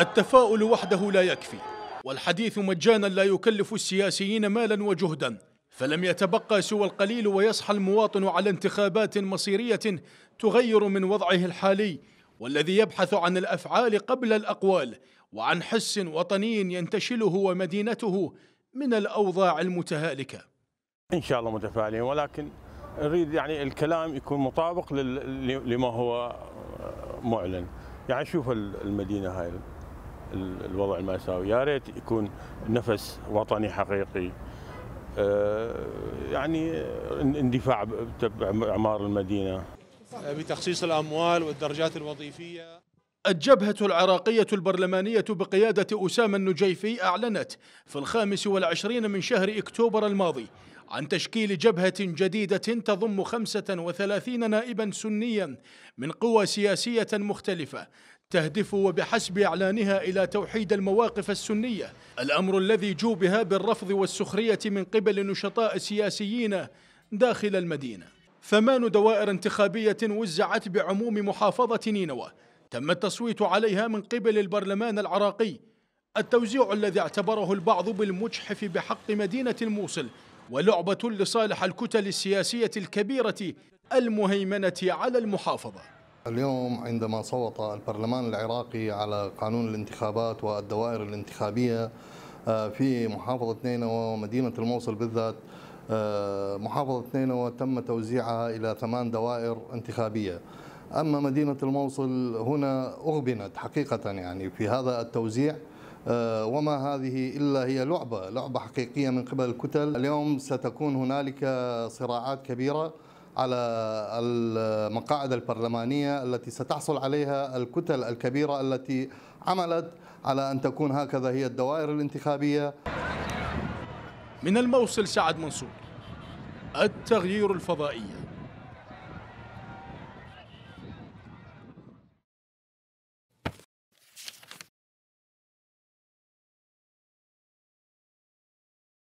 التفاؤل وحده لا يكفي والحديث مجانا لا يكلف السياسيين مالا وجهدا فلم يتبقى سوى القليل ويصحى المواطن على انتخابات مصيرية تغير من وضعه الحالي والذي يبحث عن الأفعال قبل الأقوال وعن حس وطني ينتشله ومدينته من الأوضاع المتهالكة إن شاء الله متفائلين ولكن نريد يعني الكلام يكون مطابق لما هو معلن يعني شوف المدينة هاي الوضع المأساوي يا ريت يكون نفس وطني حقيقي آه، يعني اندفاع بعمار المدينة بتخصيص الأموال والدرجات الوظيفية الجبهة العراقية البرلمانية بقيادة أسامة النجيفي أعلنت في الخامس والعشرين من شهر أكتوبر الماضي عن تشكيل جبهة جديدة تضم 35 نائبا سنيا من قوى سياسية مختلفة تهدف وبحسب إعلانها إلى توحيد المواقف السنية الأمر الذي جوبها بالرفض والسخرية من قبل نشطاء سياسيين داخل المدينة ثمان دوائر انتخابية وزعت بعموم محافظة نينوى تم التصويت عليها من قبل البرلمان العراقي التوزيع الذي اعتبره البعض بالمجحف بحق مدينة الموصل ولعبة لصالح الكتل السياسية الكبيرة المهيمنة على المحافظة اليوم عندما صوت البرلمان العراقي على قانون الانتخابات والدوائر الانتخابية آه، في محافظة نينوى ومدينة الموصل بالذات آه، محافظة نينوى تم توزيعها إلى ثمان دوائر انتخابية أما مدينة الموصل هنا أغبنت حقيقة يعني في هذا التوزيع آه، وما هذه إلا هي لعبة لعبة حقيقية من قبل الكتل اليوم ستكون هنالك صراعات كبيرة على المقاعد البرلمانية التي ستحصل عليها الكتل الكبيرة التي عملت على أن تكون هكذا هي الدوائر الانتخابية من الموصل سعد منصور التغيير الفضائي